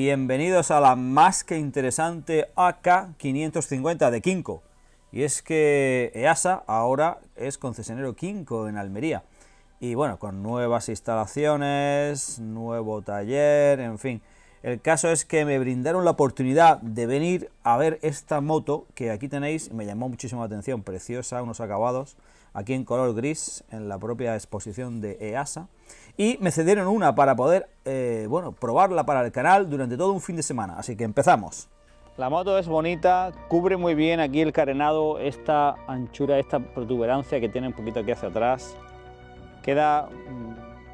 bienvenidos a la más que interesante AK550 de Kinko. Y es que EASA ahora es concesionario Kinko en Almería. Y bueno, con nuevas instalaciones, nuevo taller, en fin. El caso es que me brindaron la oportunidad de venir a ver esta moto que aquí tenéis. Me llamó muchísima atención, preciosa, unos acabados, aquí en color gris, en la propia exposición de EASA y me cedieron una para poder, eh, bueno, probarla para el canal durante todo un fin de semana. Así que empezamos. La moto es bonita, cubre muy bien aquí el carenado, esta anchura, esta protuberancia que tiene un poquito aquí hacia atrás. Queda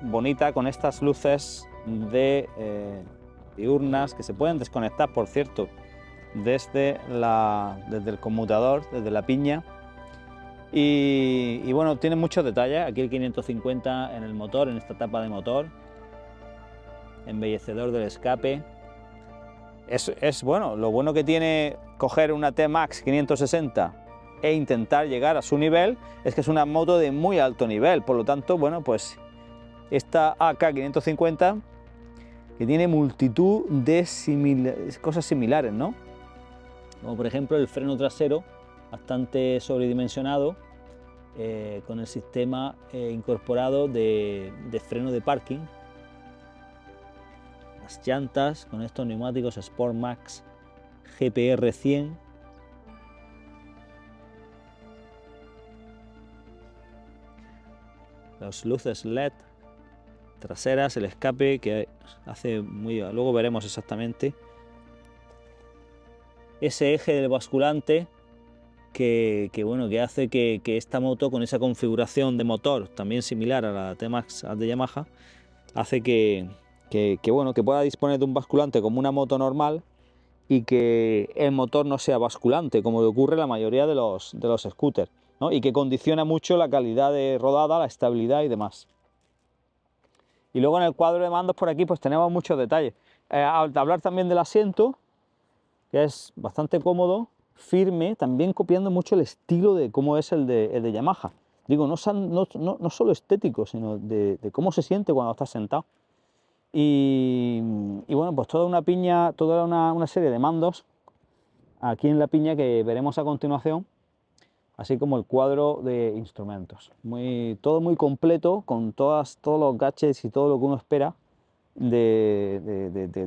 mm, bonita con estas luces de eh, diurnas que se pueden desconectar, por cierto, desde, desde el conmutador, desde la piña y, bueno, tiene muchos detalles, aquí el 550 en el motor, en esta tapa de motor, embellecedor del escape. Es, bueno, lo bueno que tiene coger una T-Max 560 e intentar llegar a su nivel es que es una moto de muy alto nivel, por lo tanto, bueno, pues esta AK550 que tiene multitud de cosas similares, ¿no? Como por ejemplo el freno trasero, bastante sobredimensionado, eh, con el sistema eh, incorporado de, de, freno de parking. Las llantas con estos neumáticos Sport Max GPR 100. Las luces LED traseras, el escape que hace muy... Luego veremos exactamente. Ese eje del basculante que, bueno, que hace que, esta moto con esa configuración de motor también similar a la T-Max de Yamaha, hace que, bueno, que pueda disponer de un basculante como una moto normal y que el motor no sea basculante, como le ocurre a la mayoría de los, de los scooters, y que condiciona mucho la calidad de rodada, la estabilidad y demás. Y luego en el cuadro de mandos por aquí pues tenemos muchos detalles. Eh, al hablar también del asiento, que es bastante cómodo, firme, también copiando mucho el estilo de cómo es el de, Yamaha. Digo, no, solo estético, sino de, cómo se siente cuando estás sentado. Y, bueno, pues toda una piña, toda una, serie de mandos aquí en la piña que veremos a continuación, así como el cuadro de instrumentos. Muy, todo muy completo, con todas, todos los gadgets y todo lo que uno espera de,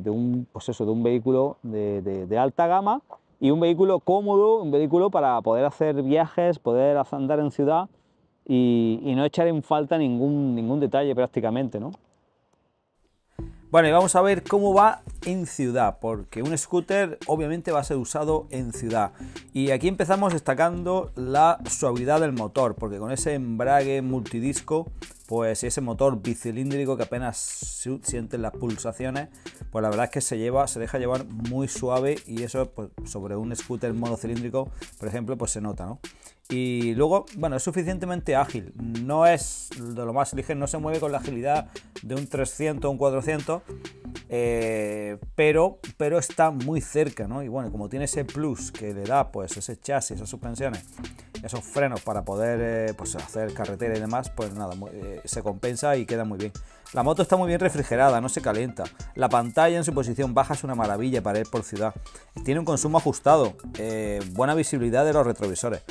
un, pues de un vehículo de alta gama y un vehículo cómodo, un vehículo para poder hacer viajes, poder andar en ciudad y, no echar en falta ningún, ningún detalle prácticamente, ¿no? Bueno, y vamos a ver cómo va en ciudad, porque un scooter obviamente va a ser usado en ciudad. Y aquí empezamos destacando la suavidad del motor, porque con ese embrague multidisco pues ese motor bicilíndrico que apenas sienten las pulsaciones, pues la verdad es que se lleva, se deja llevar muy suave y eso pues, sobre un scooter monocilíndrico, por ejemplo, pues se nota, ¿no? Y luego, bueno, es suficientemente ágil, no es de lo más ligero, no se mueve con la agilidad de un 300 o un 400, eh, pero, pero está muy cerca, ¿no? Y bueno, como tiene ese plus que le da pues ese chasis, esas suspensiones, esos frenos para poder eh, pues hacer carretera y demás, pues nada, eh, se compensa y queda muy bien. La moto está muy bien refrigerada, no se calienta. La pantalla en su posición baja es una maravilla para ir por ciudad. Tiene un consumo ajustado, eh, buena visibilidad de los retrovisores.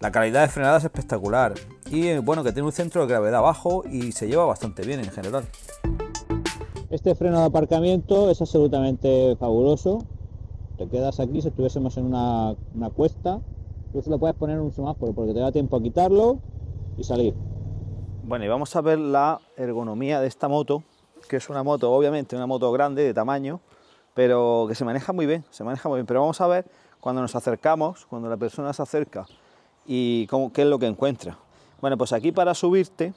La calidad de frenada es espectacular y bueno, que tiene un centro de gravedad bajo y se lleva bastante bien en general. Este freno de aparcamiento es absolutamente fabuloso. Te quedas aquí, si estuviésemos en una, una cuesta, se lo puedes poner en un porque te da tiempo a quitarlo y salir. Bueno, y vamos a ver la ergonomía de esta moto, que es una moto, obviamente, una moto grande de tamaño, pero que se maneja muy bien, se maneja muy bien. Pero vamos a ver cuando nos acercamos, cuando la persona se acerca y qué es lo que encuentra. Bueno, pues aquí para subirte,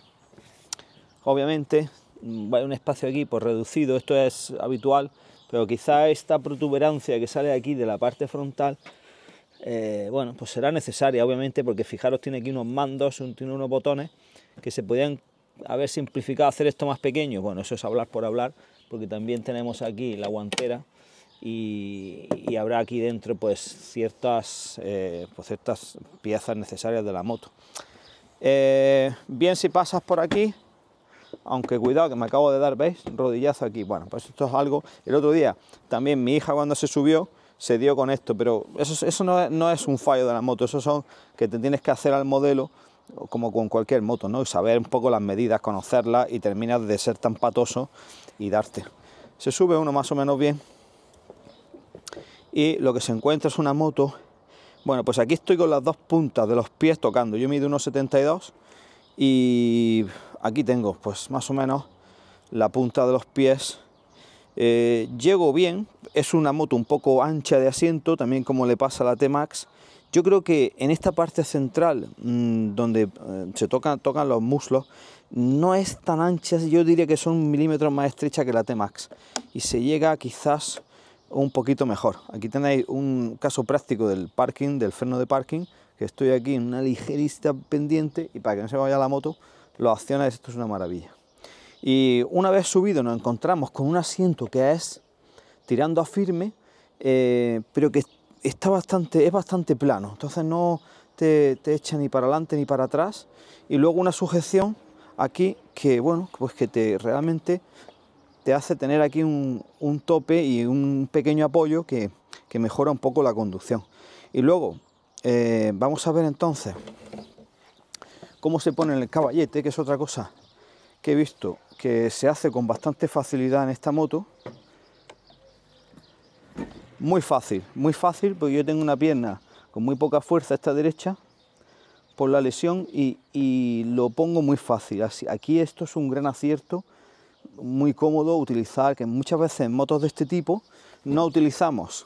obviamente, mm, hay un espacio aquí por pues, reducido, esto es habitual, pero quizá esta protuberancia que sale aquí de la parte frontal eh, bueno, pues será necesaria, obviamente, porque fijaros, tiene aquí unos mandos, tiene unos botones que se podían haber simplificado, hacer esto más pequeño. Bueno, eso es hablar por hablar, porque también tenemos aquí la guantera y, habrá aquí dentro pues ciertas, eh, pues, ciertas piezas necesarias de la moto. Eh, bien, si pasas por aquí, aunque cuidado que me acabo de dar, ¿veis? Rodillazo aquí. Bueno, pues esto es algo. El otro día también mi hija cuando se subió, se dio con esto, pero eso, no, es, un fallo de la moto, eso son que te tienes que hacer al modelo como con cualquier moto, ¿no? Y saber un poco las medidas, conocerlas y terminas de ser tan patoso y darte. Se sube uno más o menos bien y lo que se encuentra es una moto. Bueno, pues aquí estoy con las dos puntas de los pies tocando. Yo mido unos 72 y aquí tengo pues más o menos la punta de los pies eh, llego bien, es una moto un poco ancha de asiento, también como le pasa a la T-Max. Yo creo que en esta parte central, mm, donde eh, se tocan, los muslos, no es tan ancha, yo diría que son milímetros más estrecha que la T-Max. Y se llega quizás un poquito mejor. Aquí tenéis un caso práctico del parking, del freno de parking, que estoy aquí en una ligerista pendiente y para que no se vaya la moto, lo acciona, esto es una maravilla. Y una vez subido nos encontramos con un asiento que es tirando a firme, eh, pero que está bastante, es bastante plano, entonces no te, echa ni para adelante ni para atrás. Y luego una sujeción aquí que, bueno, pues que te realmente te hace tener aquí un, tope y un pequeño apoyo que, mejora un poco la conducción. Y luego eh, vamos a ver entonces cómo se pone el caballete, que es otra cosa que he visto que se hace con bastante facilidad en esta moto. Muy fácil, muy fácil, porque yo tengo una pierna con muy poca fuerza, esta derecha, por la lesión y, lo pongo muy fácil. Así, aquí esto es un gran acierto, muy cómodo utilizar, que muchas veces en motos de este tipo no utilizamos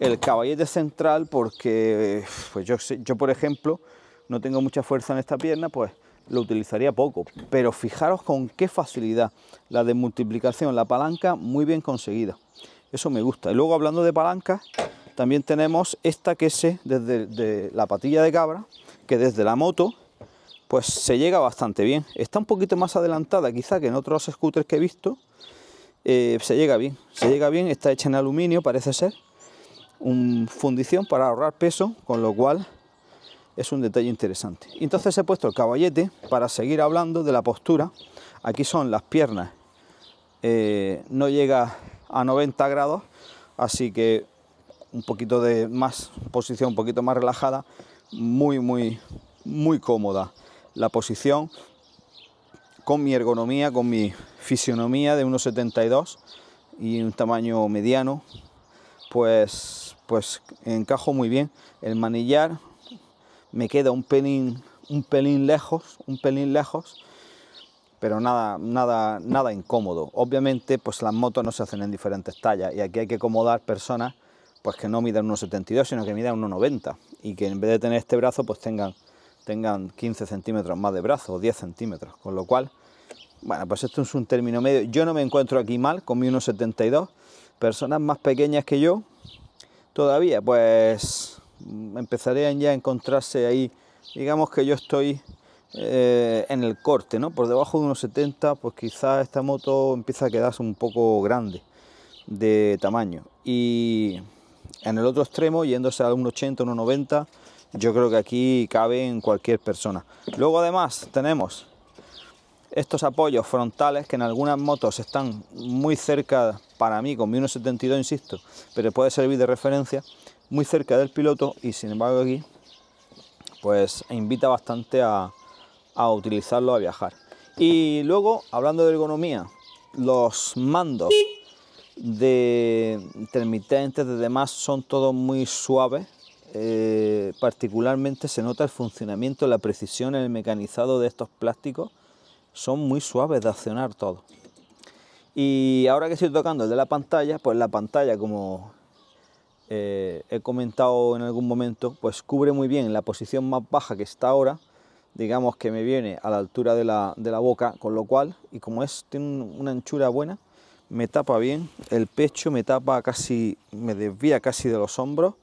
el caballete central porque, pues yo, yo por ejemplo, no tengo mucha fuerza en esta pierna, pues lo utilizaría poco, pero fijaros con qué facilidad la de la palanca muy bien conseguida. Eso me gusta. Y luego hablando de palanca, también tenemos esta que es desde la patilla de cabra, que desde la moto pues se llega bastante bien. Está un poquito más adelantada quizá que en otros scooters que he visto. Eh, se llega bien, se llega bien, está hecha en aluminio parece ser, fundición para ahorrar peso, con lo cual es un detalle interesante. Entonces he puesto el caballete para seguir hablando de la postura. Aquí son las piernas, eh, no llega a 90 grados, así que un poquito de más posición, un poquito más relajada, muy, muy, muy cómoda la posición con mi ergonomía, con mi fisionomía de 1,72 y un tamaño mediano, pues, pues encajo muy bien. El manillar me queda un pelín, un pelín lejos, un pelín lejos, pero nada, nada, nada incómodo. Obviamente, pues las motos no se hacen en diferentes tallas y aquí hay que acomodar personas pues que no unos 72 sino que miden 1,90 y que en vez de tener este brazo, pues tengan, tengan 15 centímetros más de brazo o 10 centímetros, con lo cual, bueno, pues esto es un término medio. Yo no me encuentro aquí mal con mi 1,72, personas más pequeñas que yo, todavía, pues empezarían ya a encontrarse ahí, digamos que yo estoy eh, en el corte, ¿no? Por debajo de unos 70, pues quizás esta moto empieza a quedarse un poco grande de tamaño. Y en el otro extremo, yéndose a un 80, 90, yo creo que aquí cabe en cualquier persona. Luego además tenemos estos apoyos frontales que en algunas motos están muy cerca para mí, con mi 1.72 insisto, pero puede servir de referencia muy cerca del piloto y sin embargo aquí pues invita bastante a, utilizarlo a viajar. Y luego, hablando de ergonomía, los mandos de intermitentes de demás son todos muy suaves. Eh, particularmente se nota el funcionamiento, la precisión, el mecanizado de estos plásticos. Son muy suaves de accionar todo. Y ahora que estoy tocando el de la pantalla, pues la pantalla, como eh, he comentado en algún momento, pues cubre muy bien la posición más baja que está ahora, digamos que me viene a la altura de la, boca, con lo cual, y como es, tiene una anchura buena, me tapa bien el pecho, me tapa casi, me desvía casi de los hombros,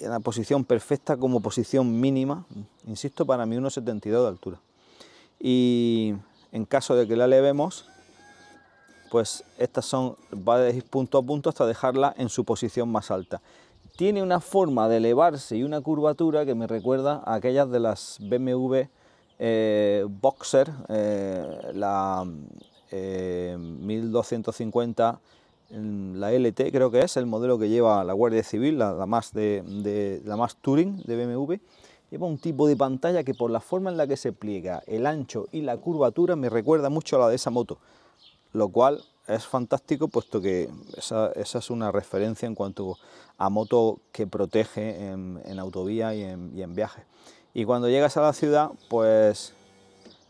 en la posición perfecta como posición mínima, insisto, para mí 1,72 de altura. Y en caso de que la levemos pues estas son, va de punto a punto hasta dejarla en su posición más alta. Tiene una forma de elevarse y una curvatura que me recuerda a aquellas de las BMW eh, Boxer, eh, la 1250, eh, mm, la LT creo que es, el modelo que lleva la Guardia Civil, la, más, de, la más Touring de BMW. Lleva un tipo de pantalla que por la forma en la que se pliega, el ancho y la curvatura me recuerda mucho a la de esa moto lo cual es fantástico puesto que esa, es una referencia en cuanto a moto que protege en, autovía y en, y en, viaje. Y cuando llegas a la ciudad, pues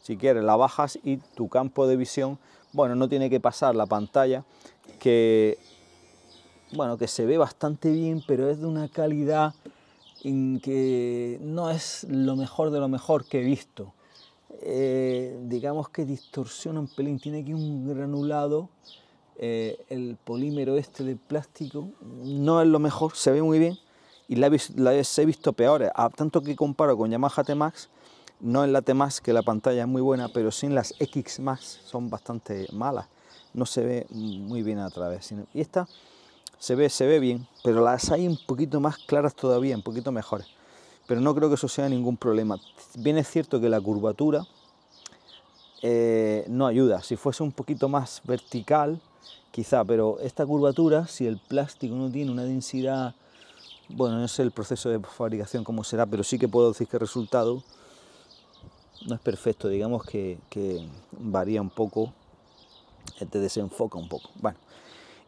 si quieres la bajas y tu campo de visión, bueno, no tiene que pasar la pantalla que, bueno, que se ve bastante bien, pero es de una calidad en que no es lo mejor de lo mejor que he visto. Eh, digamos que distorsiona un pelín, tiene aquí un granulado, eh, el polímero este de plástico no es lo mejor, se ve muy bien y la, la he visto peor, a tanto que comparo con Yamaha T-Max, no en la T-Max que la pantalla es muy buena, pero sin las X Max son bastante malas, no se ve muy bien a través, y esta se ve, se ve bien, pero las hay un poquito más claras todavía, un poquito mejores pero no creo que eso sea ningún problema. Bien es cierto que la curvatura eh, no ayuda, si fuese un poquito más vertical, quizá, pero esta curvatura, si el plástico no tiene una densidad, bueno, no sé el proceso de fabricación cómo será, pero sí que puedo decir que el resultado no es perfecto, digamos que, varía un poco, te desenfoca un poco. Bueno,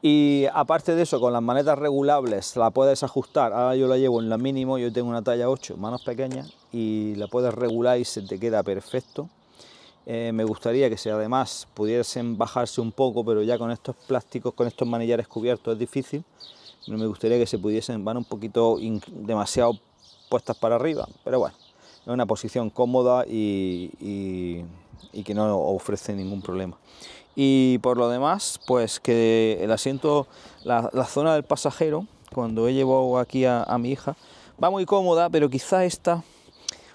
y aparte de eso, con las manetas regulables la puedes ajustar. Ahora yo la llevo en la mínimo, yo tengo una talla 8, manos pequeñas, y la puedes regular y se te queda perfecto. Eh, me gustaría que si además pudiesen bajarse un poco, pero ya con estos plásticos, con estos manillares cubiertos es difícil. Me gustaría que se pudiesen, van un poquito demasiado puestas para arriba, pero bueno, es una posición cómoda y que no ofrece ningún problema y por lo demás pues que el asiento, la, zona del pasajero, cuando he llevado aquí a, mi hija, va muy cómoda, pero quizá esta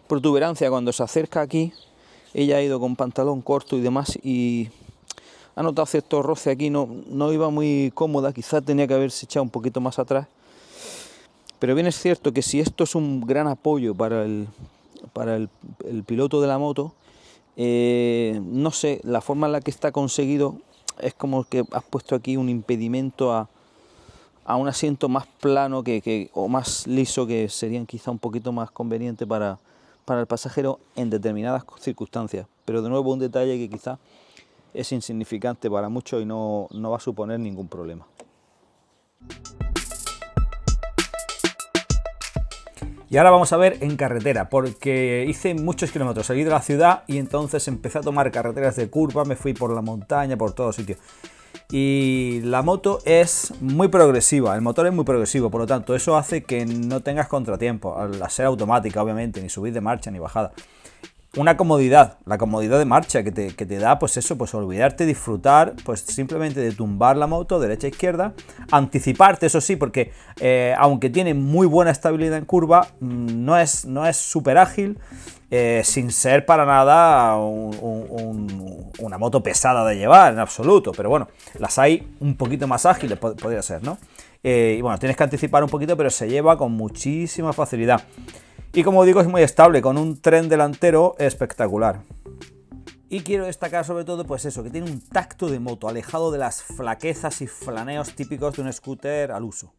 protuberancia cuando se acerca aquí, ella ha ido con pantalón corto y demás y ha notado cierto roce aquí, no, no iba muy cómoda, quizá tenía que haberse echado un poquito más atrás. Pero bien es cierto que si esto es un gran apoyo para el, para el piloto de la moto, eh, no sé, la forma en la que está conseguido es como que has puesto aquí un impedimento a, un asiento más plano que, o más liso que serían quizá un poquito más conveniente para, el pasajero en determinadas circunstancias. Pero de nuevo un detalle que quizá es insignificante para muchos y no, no va a suponer ningún problema. Y ahora vamos a ver en carretera, porque hice muchos kilómetros, salí de la ciudad y entonces empecé a tomar carreteras de curva, me fui por la montaña, por todo sitio. Y la moto es muy progresiva, el motor es muy progresivo, por lo tanto eso hace que no tengas contratiempo, al ser automática obviamente, ni subir de marcha ni bajada una comodidad, la comodidad de marcha que te, da, pues eso, pues olvidarte, disfrutar, pues simplemente de tumbar la moto derecha a e izquierda, anticiparte, eso sí, porque eh, aunque tiene muy buena estabilidad en curva, mm, no es no súper ágil, eh, sin ser para nada una moto pesada de llevar en absoluto, pero bueno, las hay un poquito más ágiles, podría ser, ¿no? Eh, y bueno, tienes que anticipar un poquito, pero se lleva con muchísima facilidad. Y como digo, es muy estable, con un tren delantero espectacular. Y quiero destacar sobre todo, pues eso, que tiene un tacto de moto, alejado de las flaquezas y flaneos típicos de un scooter al uso.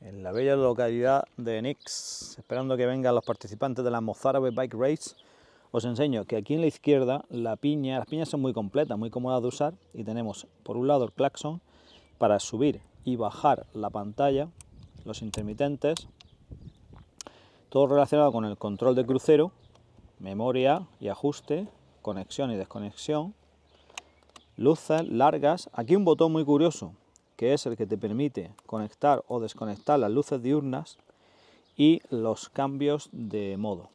En la bella localidad de Nix, esperando que vengan los participantes de la Mozarabe Bike Race, os enseño que aquí en la izquierda la piña, las piñas son muy completas, muy cómodas de usar y tenemos por un lado el claxon para subir y bajar la pantalla, los intermitentes, todo relacionado con el control de crucero, memoria y ajuste, conexión y desconexión, luces largas, aquí un botón muy curioso, que es el que te permite conectar o desconectar las luces diurnas y los cambios de modo.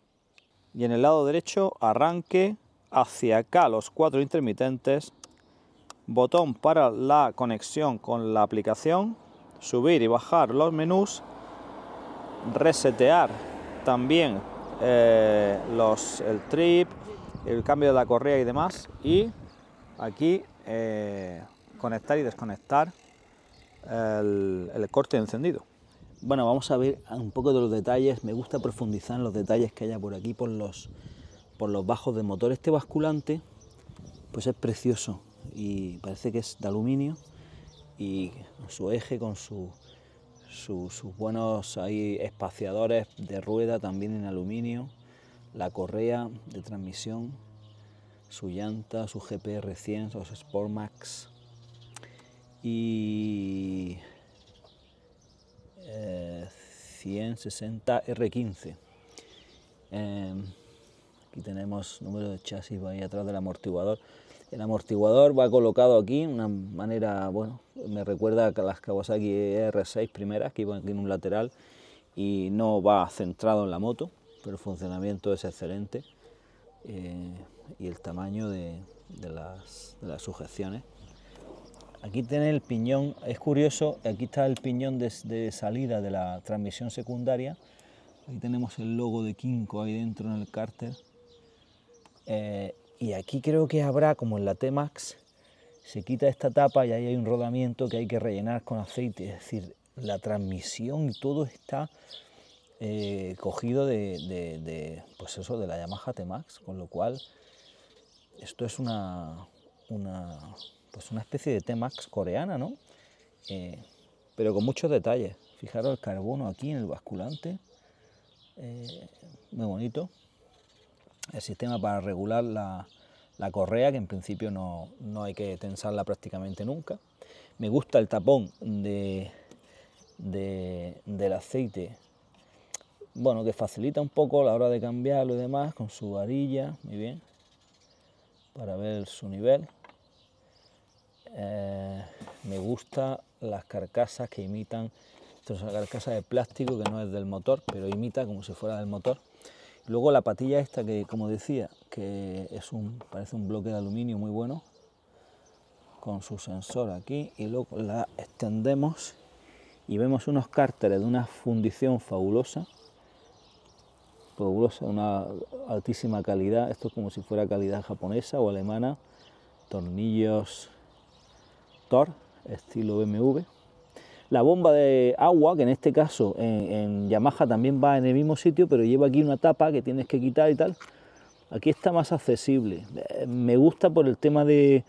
Y en el lado derecho, arranque, hacia acá los cuatro intermitentes, botón para la conexión con la aplicación, subir y bajar los menús, resetear también eh, los, el trip, el cambio de la correa y demás. Y aquí eh, conectar y desconectar el, el corte encendido. Bueno, vamos a ver un poco de los detalles. Me gusta profundizar en los detalles que haya por aquí, por los, por los bajos de motor. Este basculante, pues es precioso y parece que es de aluminio y su eje con su sus buenos espaciadores de rueda también en aluminio, la correa de transmisión, su llanta, su GPR 100, los Sport Max y 160 eh, R15. Em, aquí tenemos número de chasis ahí atrás del amortiguador. El amortiguador va colocado aquí, una manera, bueno, me recuerda a las Kawasaki e R6 primeras que iban en un lateral y no va centrado en la moto, pero el funcionamiento es excelente eh, y el tamaño de, las, sujeciones. Aquí tiene el piñón, es curioso, aquí está el piñón de, salida de la transmisión secundaria, aquí tenemos el logo de Kinko ahí dentro en el cárter. Eh, y aquí creo que habrá, como en la T-Max, se quita esta tapa y ahí hay un rodamiento que hay que rellenar con aceite. Es decir, la transmisión y todo está eh, cogido de, pues eso, de la Yamaha T-Max, con lo cual esto es una, una, pues una especie de T-Max coreana, ¿no? Eh, pero con muchos detalles. Fijaros el carbono aquí en el basculante, eh, muy bonito el sistema para regular la, correa, que en principio no, hay que tensarla prácticamente nunca. Me gusta el tapón de, del aceite, bueno, que facilita un poco la hora de cambiarlo y demás, con su varilla, muy bien, para ver su nivel. Eh, me gusta las carcasas que imitan, esto es una carcasa de plástico que no es del motor, pero imita como si fuera del motor. Luego la patilla esta que, como decía, que es un, parece un bloque de aluminio muy bueno, con su sensor aquí, y luego la extendemos y vemos unos cárteres de una fundición fabulosa, fabulosa, una altísima calidad, esto es como si fuera calidad japonesa o alemana, tornillos Thor, estilo BMW, la bomba de agua, que en este caso en, Yamaha también va en el mismo sitio, pero lleva aquí una tapa que tienes que quitar y tal. Aquí está más accesible. Me gusta por el tema de,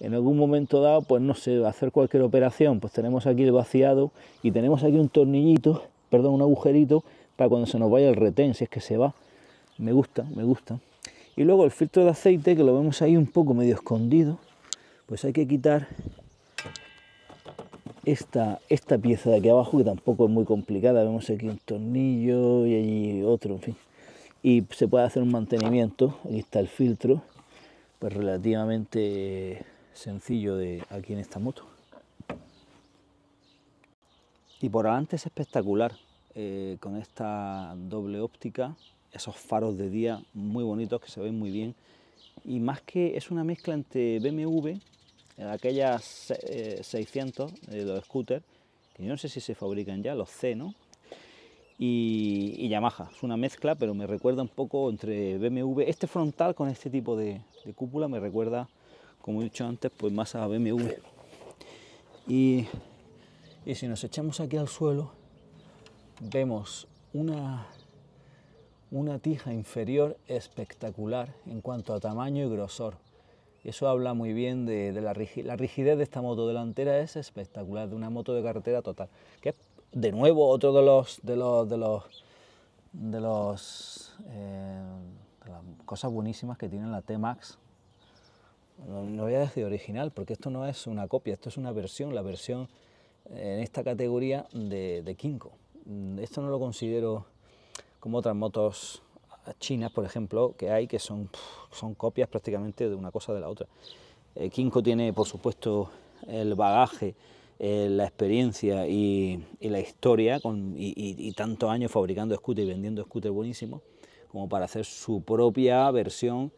en algún momento dado, pues no sé, hacer cualquier operación, pues tenemos aquí el vaciado y tenemos aquí un tornillito, perdón, un agujerito para cuando se nos vaya el retén, si es que se va. Me gusta, me gusta. Y luego el filtro de aceite, que lo vemos ahí un poco medio escondido, pues hay que quitar esta, pieza de aquí abajo, que tampoco es muy complicada, vemos aquí un tornillo y allí otro, en fin. Y se puede hacer un mantenimiento, aquí está el filtro, pues relativamente sencillo de aquí en esta moto. Y por adelante es espectacular, eh, con esta doble óptica, esos faros de día muy bonitos que se ven muy bien. Y más que es una mezcla entre BMW en aquellas 600 de los scooters, que yo no sé si se fabrican ya, los C, ¿no? Y, Yamaha, es una mezcla, pero me recuerda un poco entre BMW, este frontal con este tipo de, cúpula me recuerda, como he dicho antes, pues más a BMW. Y, si nos echamos aquí al suelo, vemos una, una tija inferior espectacular en cuanto a tamaño y grosor eso habla muy bien de, la, rigidez, de esta moto delantera, es espectacular, de una moto de carretera total. Que de nuevo, otro de los, de los, de los, de los eh, las cosas buenísimas que tiene la T-Max. No, voy a decir original, porque esto no es una copia, esto es una versión, la versión en esta categoría de, de Kinko. Mm, esto no lo considero como otras motos chinas, por ejemplo, que hay, que son, son copias prácticamente de una cosa de la otra. Eh, Kinko tiene, por supuesto, el bagaje, eh, la experiencia y, la historia, y, tantos años fabricando scooters y vendiendo scooters buenísimos, como para hacer su propia versión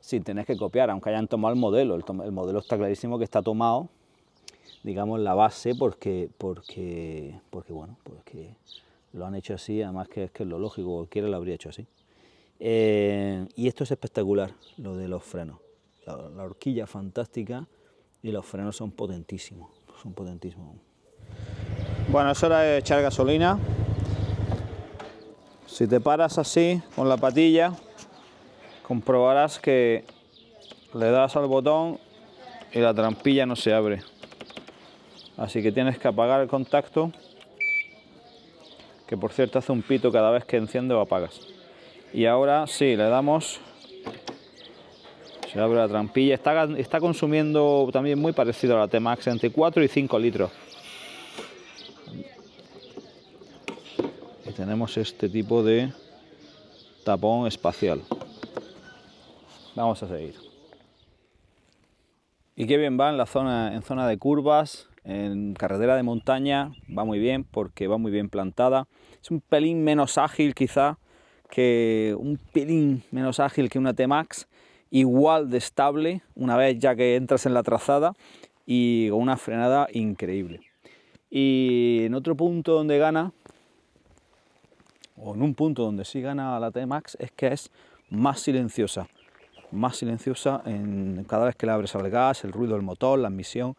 sin tener que copiar, aunque hayan tomado el modelo. El, modelo está clarísimo que está tomado, digamos, la base, porque, porque, porque bueno, porque lo han hecho así, además que es que es lo lógico, cualquiera lo habría hecho así. Eh, y esto es espectacular, lo de los frenos. La, horquilla fantástica y los frenos son potentísimos, son potentísimos. Bueno, es hora de echar gasolina. Si te paras así con la patilla, comprobarás que le das al botón y la trampilla no se abre. Así que tienes que apagar el contacto, que por cierto hace un pito cada vez que enciende o apagas. Y ahora sí, le damos... Se abre la trampilla. Está, está consumiendo también muy parecido a la T-Max, entre 4 y 5 litros. Y tenemos este tipo de tapón espacial. Vamos a seguir. Y qué bien va en la zona, en zona de curvas, en carretera de montaña, va muy bien porque va muy bien plantada. Es un pelín menos ágil quizá, que un pelín menos ágil que una T-Max, igual de estable una vez ya que entras en la trazada y con una frenada increíble. Y en otro punto donde gana, o en un punto donde sí gana la T-Max, es que es más silenciosa. Más silenciosa en cada vez que le abres al gas, el ruido del motor, la admisión,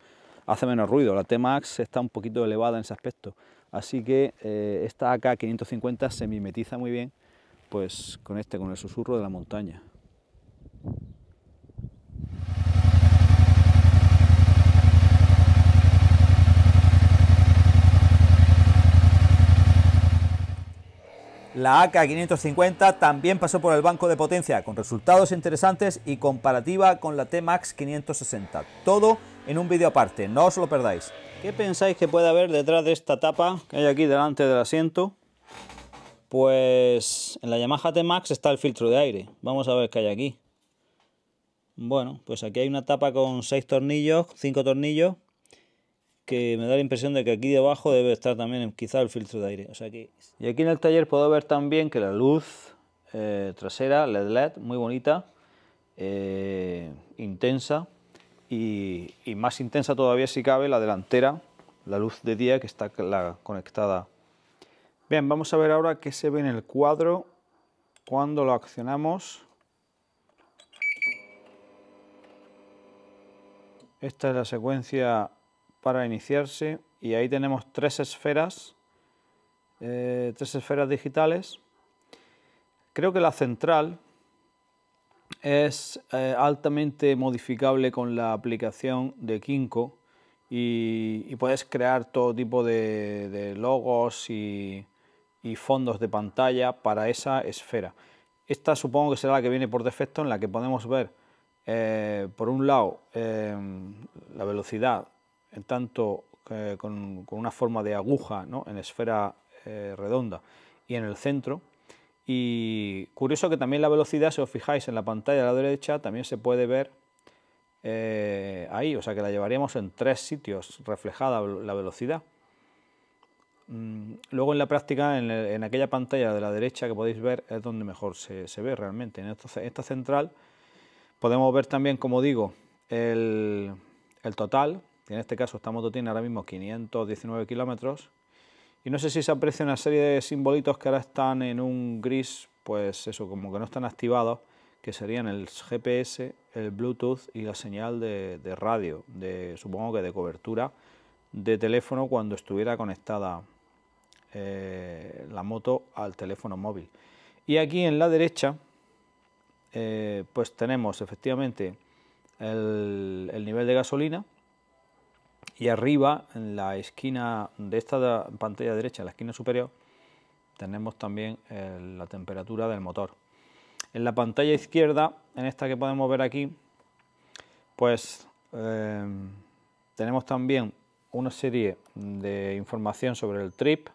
hace menos ruido. La T-Max está un poquito elevada en ese aspecto. Así que eh, esta AK550 se mimetiza muy bien pues este, con el susurro de la montaña. La AK550 también pasó por el banco de potencia, con resultados interesantes y comparativa con la T-Max 560. Todo en un vídeo aparte, no os lo perdáis. ¿Qué pensáis que puede haber detrás de esta tapa que hay aquí delante del asiento? Pues en la Yamaha T-Max está el filtro de aire. Vamos a ver qué hay aquí. Bueno, pues aquí hay una tapa con seis tornillos, cinco tornillos, que me da la impresión de que aquí debajo debe estar también quizá el filtro de aire. O Y aquí en el taller puedo ver también que la luz eh, trasera, LED LED, muy bonita, eh, intensa, y, más intensa todavía si cabe la delantera, la luz de día que está conectada Bien, vamos a ver ahora qué se ve en el cuadro cuando lo accionamos. Esta es la secuencia para iniciarse y ahí tenemos tres esferas, eh, tres esferas digitales. Creo que la central es eh, altamente modificable con la aplicación de Kinko y, puedes crear todo tipo de logos y, y fondos de pantalla para esa esfera. Esta supongo que será la que viene por defecto en la que podemos ver eh, por un lado em, la velocidad en tanto eh, con, una forma de aguja ¿no? en esfera eh, redonda y en el centro y curioso que también la velocidad si os fijáis en la pantalla de la derecha también se puede ver ahí o sea que la llevaríamos en tres sitios reflejada la velocidad Mm, luego en la práctica, en, aquella pantalla de la derecha que podéis ver, es donde mejor se, ve realmente. En esta, central podemos ver también, como digo, el, total, en este caso esta moto tiene ahora mismo 519 kilómetros, y no sé si se aprecia una serie de simbolitos que ahora están en un gris, pues eso, como que no están activados, que serían el GPS, el Bluetooth y la señal de, de radio, de, supongo que de cobertura de teléfono cuando estuviera conectada eh, la moto al teléfono móvil. Y aquí en la derecha, eh, pues tenemos efectivamente el, nivel de gasolina y arriba en la esquina de esta pantalla derecha, en la esquina superior, tenemos también eh, la temperatura del motor. En la pantalla izquierda, en esta que podemos ver aquí, pues tenemos también una serie de información sobre el trip,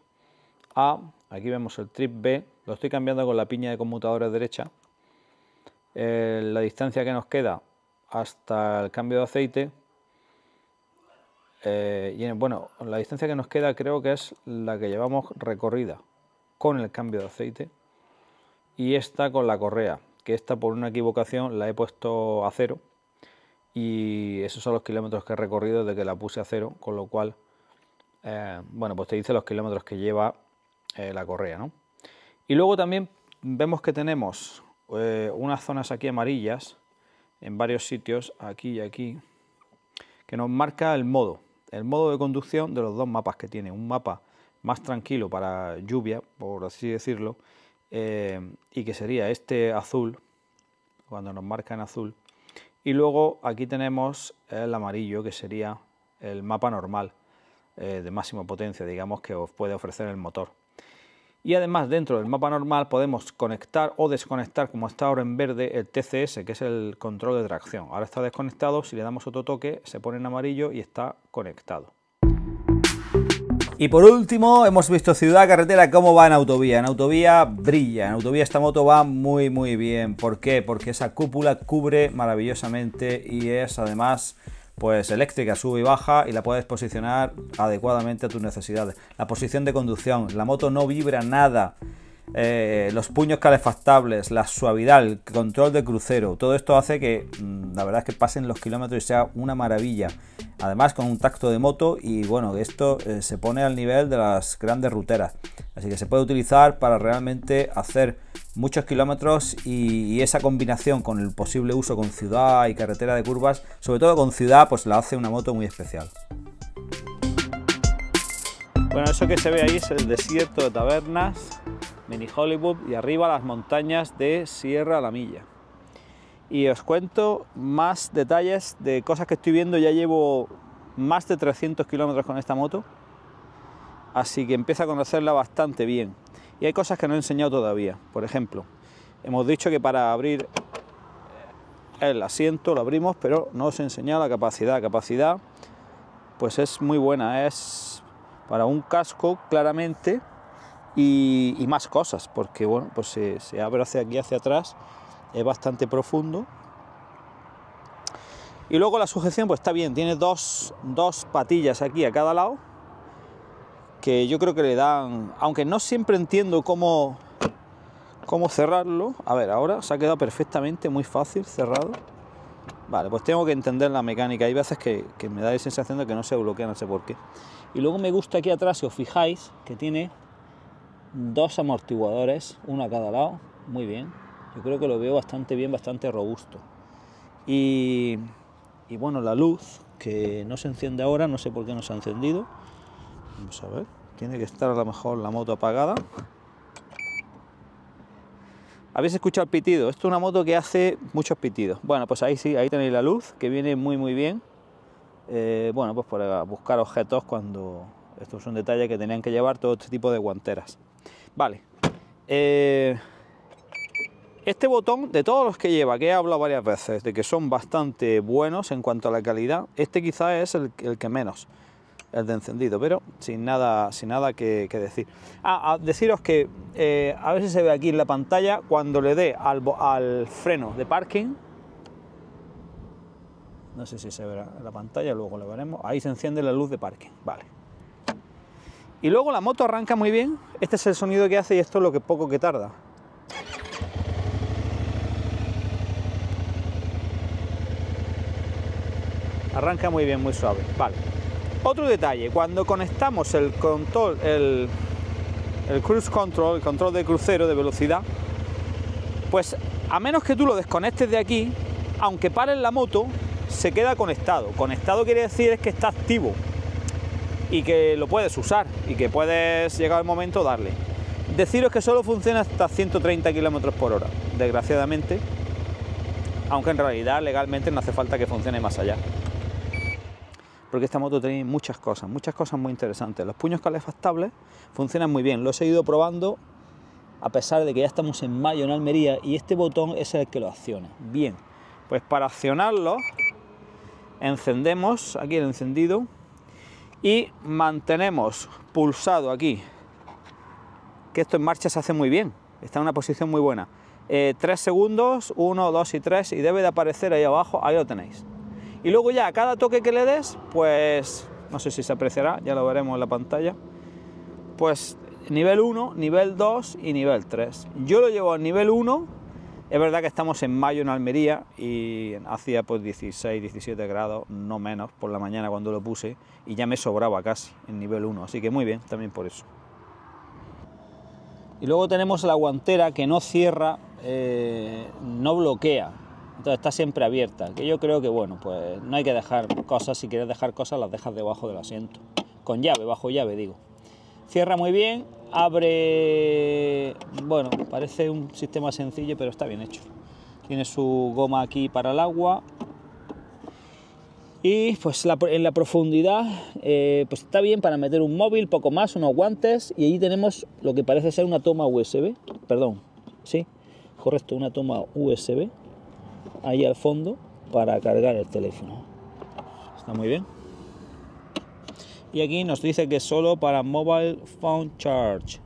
a, aquí vemos el trip B, lo estoy cambiando con la piña de conmutadores derecha. Eh, la distancia que nos queda hasta el cambio de aceite, eh, y bueno, la distancia que nos queda creo que es la que llevamos recorrida con el cambio de aceite y esta con la correa, que esta por una equivocación la he puesto a cero y esos son los kilómetros que he recorrido desde que la puse a cero, con lo cual, eh, bueno, pues te dice los kilómetros que lleva eh, la correa. ¿no? Y luego también vemos que tenemos eh, unas zonas aquí amarillas en varios sitios, aquí y aquí, que nos marca el modo, el modo de conducción de los dos mapas que tiene. Un mapa más tranquilo para lluvia, por así decirlo, eh, y que sería este azul, cuando nos marca en azul. Y luego aquí tenemos el amarillo, que sería el mapa normal de máxima potencia, digamos, que os puede ofrecer el motor. Y además dentro del mapa normal podemos conectar o desconectar, como está ahora en verde, el TCS, que es el control de tracción. Ahora está desconectado, si le damos otro toque se pone en amarillo y está conectado. Y por último, hemos visto ciudad, carretera, cómo va en autovía. En autovía brilla, en autovía esta moto va muy muy bien. ¿Por qué? Porque esa cúpula cubre maravillosamente y es además pues eléctrica, sube y baja y la puedes posicionar adecuadamente a tus necesidades. La posición de conducción, la moto no vibra nada. Eh, los puños calefactables, la suavidad, el control de crucero, todo esto hace que mm, la verdad es que pasen los kilómetros y sea una maravilla. Además con un tacto de moto y bueno, esto eh, se pone al nivel de las grandes ruteras. Así que se puede utilizar para realmente hacer muchos kilómetros y, y, esa combinación con el posible uso con ciudad y carretera de curvas, sobre todo con ciudad, pues la hace una moto muy especial. Bueno, eso que se ve ahí es el desierto de tabernas, Mini Hollywood y arriba las montañas de Sierra La Milla. Y os cuento más detalles de cosas que estoy viendo. Ya llevo más de 300 kilómetros con esta moto, así que empiezo a conocerla bastante bien. Y hay cosas que no he enseñado todavía. Por ejemplo, hemos dicho que para abrir el asiento lo abrimos, pero no os he enseñado la capacidad. capacidad pues es muy buena, es para un casco claramente y, más cosas, porque bueno, pues se, se, abre hacia aquí, hacia atrás, es bastante profundo. Y luego la sujeción, pues está bien, tiene dos, dos patillas aquí a cada lado, que yo creo que le dan, aunque no siempre entiendo cómo, cómo cerrarlo, a ver, ahora se ha quedado perfectamente, muy fácil, cerrado. Vale, pues tengo que entender la mecánica. Hay veces que, que, me da la sensación de que no se bloquea, no sé por qué. Y luego me gusta aquí atrás, si os fijáis, que tiene dos amortiguadores, uno a cada lado, muy bien. Yo creo que lo veo bastante bien, bastante robusto. Y, bueno, la luz que no se enciende ahora, no sé por qué no se ha encendido. Vamos a ver, tiene que estar a lo mejor la moto apagada. Habéis escuchado el pitido, esto es una moto que hace muchos pitidos. Bueno, pues ahí sí, ahí tenéis la luz, que viene muy muy bien. Eh, bueno, pues para buscar objetos cuando... Esto es un detalle que tenían que llevar todo este tipo de guanteras. Vale. Eh, este botón, de todos los que lleva, que he hablado varias veces, de que son bastante buenos en cuanto a la calidad, este quizás es el, que menos, el de encendido, pero sin nada, sin nada que, decir. Ah, a ah, deciros que eh, a ver si se ve aquí en la pantalla, cuando le dé al, al freno de parking, no sé si se verá en la pantalla, luego lo veremos, ahí se enciende la luz de parking, vale. Y luego la moto arranca muy bien. Este es el sonido que hace y esto es lo que poco que tarda. Arranca muy bien, muy suave. Vale. Otro detalle, cuando conectamos el control, el, el cruise control, el control de crucero de velocidad, pues a menos que tú lo desconectes de aquí, aunque pares la moto, se queda conectado. Conectado quiere decir es que está activo, y que lo puedes usar y que puedes llegar al momento darle. Deciros que solo funciona hasta 130 km por hora, desgraciadamente, aunque en realidad legalmente no hace falta que funcione más allá. Porque esta moto tiene muchas cosas, muchas cosas muy interesantes. Los puños calefactables funcionan muy bien, los he ido probando a pesar de que ya estamos en mayo en Almería y este botón es el que lo acciona. Bien, pues para accionarlo encendemos aquí el encendido y mantenemos pulsado aquí, que esto en marcha se hace muy bien, está en una posición muy buena. Eh, tres segundos, uno dos y tres y debe de aparecer ahí abajo, ahí lo tenéis. Y luego ya cada toque que le des, pues no sé si se apreciará, ya lo veremos en la pantalla, pues nivel 1, nivel 2 y nivel 3. Yo lo llevo al nivel 1 es verdad que estamos en mayo en Almería y hacía pues 16, 17 grados, no menos, por la mañana cuando lo puse y ya me sobraba casi en nivel 1, así que muy bien también por eso. Y luego tenemos la guantera que no cierra, eh, no bloquea, entonces está siempre abierta, que yo creo que bueno, pues no hay que dejar cosas, si quieres dejar cosas las dejas debajo del asiento, con llave, bajo llave digo. Cierra muy bien, Abre, bueno, parece un sistema sencillo, pero está bien hecho. Tiene su goma aquí para el agua. Y pues en la profundidad, eh, pues está bien para meter un móvil, poco más, unos guantes. Y allí tenemos lo que parece ser una toma USB. Perdón, sí, correcto, una toma USB. Ahí al fondo para cargar el teléfono. Está muy bien. Y aquí nos dice que solo para Mobile Phone Charge,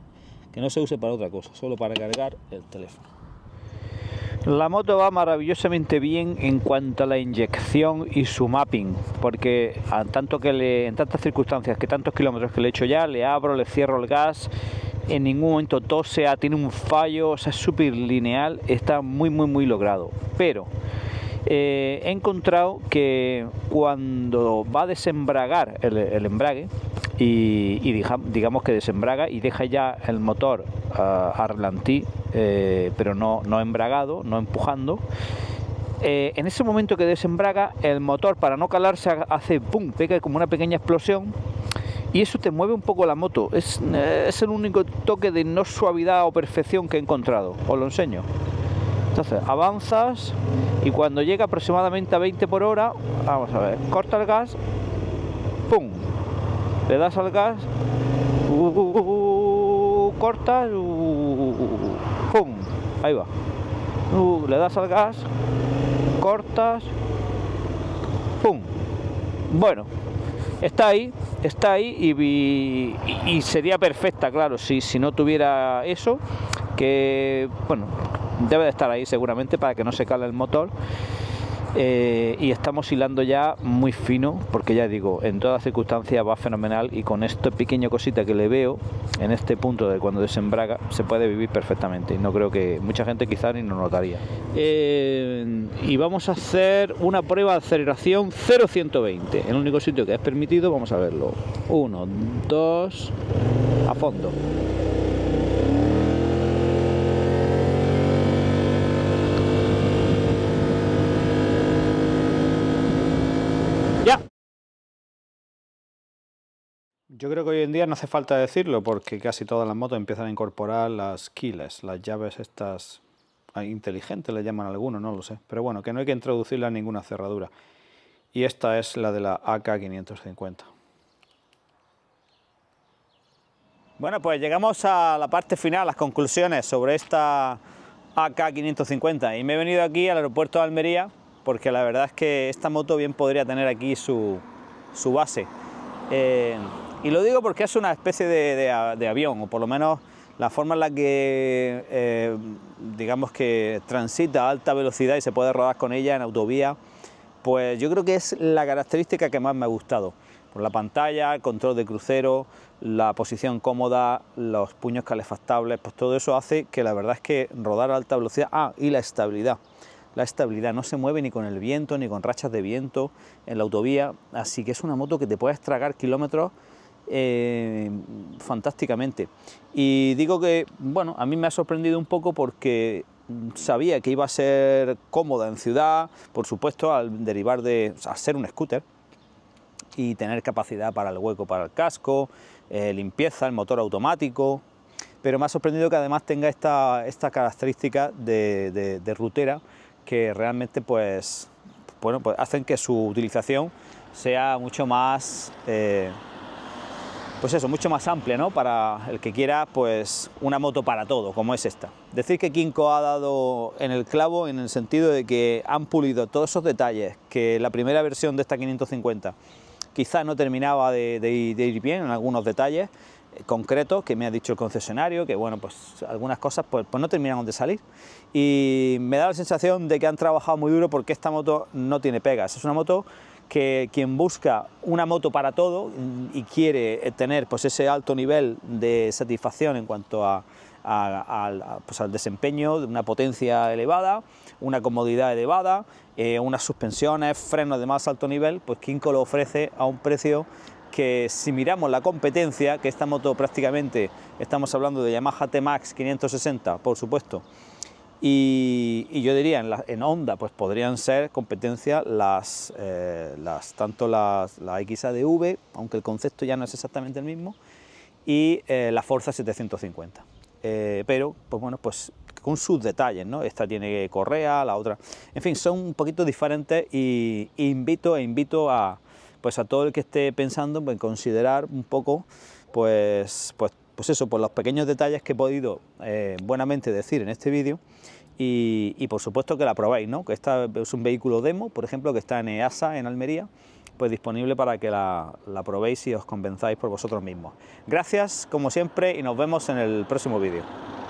que no se use para otra cosa, solo para cargar el teléfono. La moto va maravillosamente bien en cuanto a la inyección y su mapping, porque tanto que le, en tantas circunstancias, que tantos kilómetros que le he hecho ya, le abro, le cierro el gas, en ningún momento tosea, ah, tiene un fallo, o sea, es súper lineal, está muy, muy, muy logrado. Pero eh, he encontrado que cuando va a desembragar el, embrague, y, digamos que desembraga y deja ya el motor a ah, eh, pero no, no embragado, no empujando. Eh, en ese momento que desembraga, el motor para no calarse hace ¡pum! pega como una pequeña explosión y eso te mueve un poco la moto. Es, es el único toque de no suavidad o perfección que he encontrado. Os lo enseño. Entonces avanzas y cuando llega aproximadamente a 20 por hora, vamos a ver, corta el gas, ¡pum! Le das al gas, uh, uh, uh, uh cortas, ¡pum! Ahí va. le das al gas, cortas, ¡pum! Bueno, está ahí, está ahí y, sería perfecta, claro, si, si no tuviera eso, que bueno, debe de estar ahí seguramente para que no se cale el motor eh, y estamos hilando ya muy fino porque ya digo en todas circunstancias va fenomenal y con esta pequeña cosita que le veo en este punto de cuando desembraga se puede vivir perfectamente no creo que mucha gente quizá ni nos notaría eh, y vamos a hacer una prueba de aceleración 0-120 el único sitio que es permitido vamos a verlo Uno, dos a fondo Yo creo que hoy en día no hace falta decirlo porque casi todas las motos empiezan a incorporar las quiles las llaves estas ah, inteligentes, le llaman algunos, no lo sé. Pero bueno, que no hay que introducirla en ninguna cerradura. Y esta es la de la AK550. Bueno, pues llegamos a la parte final, las conclusiones sobre esta AK550. Y me he venido aquí al aeropuerto de Almería porque la verdad es que esta moto bien podría tener aquí su, su base. Eh, y lo digo porque es una especie de, de, avión, o por lo menos la forma en la que, eh, digamos que transita a alta velocidad y se puede rodar con ella en autovía, pues yo creo que es la característica que más me ha gustado. Por la pantalla, el control de crucero, la posición cómoda, los puños calefactables, pues todo eso hace que la verdad es que rodar a alta velocidad, ah, y la estabilidad. La estabilidad no se mueve ni con el viento, ni con rachas de viento en la autovía, así que es una moto que te puedes tragar kilómetros eh, fantásticamente. Y digo que, bueno, a mí me ha sorprendido un poco porque sabía que iba a ser cómoda en ciudad, por supuesto, al derivar de ser un scooter y tener capacidad para el hueco, para el casco, eh, limpieza, el motor automático, pero me ha sorprendido que además tenga esta, esta característica de, rutera que realmente pues, bueno, pues hacen que su utilización sea mucho más... Eh, pues eso, mucho más amplia, ¿no? Para el que quiera, pues una moto para todo, como es esta. Decir que Kinko ha dado en el clavo en el sentido de que han pulido todos esos detalles que la primera versión de esta 550 quizás no terminaba de, ir bien en algunos detalles eh, concretos que me ha dicho el concesionario, que bueno, pues algunas cosas pues, pues no terminan de salir. Y me da la sensación de que han trabajado muy duro porque esta moto no tiene pegas, es una moto que quien busca una moto para todo y quiere tener pues, ese alto nivel de satisfacción en cuanto a, pues, al desempeño, una potencia elevada, una comodidad elevada, eh, unas suspensiones, frenos de más alto nivel, pues Kinko lo ofrece a un precio que si miramos la competencia, que esta moto prácticamente, estamos hablando de Yamaha T-Max 560, por supuesto, y, yo diría, en, la, onda, pues podrían ser competencia las, eh, tanto las, la XADV, aunque el concepto ya no es exactamente el mismo, y eh, la Forza 750. Eh, pero, pues bueno, pues con sus detalles, ¿no? Esta tiene correa, la otra... En fin, son un poquito diferentes y, invito e invito a, pues a todo el que esté pensando en considerar un poco, pues, pues pues eso, por los pequeños detalles que he podido eh, buenamente decir en este vídeo y, por supuesto que la probáis, ¿no? que esta es un vehículo demo, por ejemplo, que está en EASA, en Almería, pues disponible para que la, la probéis y os convenzáis por vosotros mismos. Gracias, como siempre, y nos vemos en el próximo vídeo.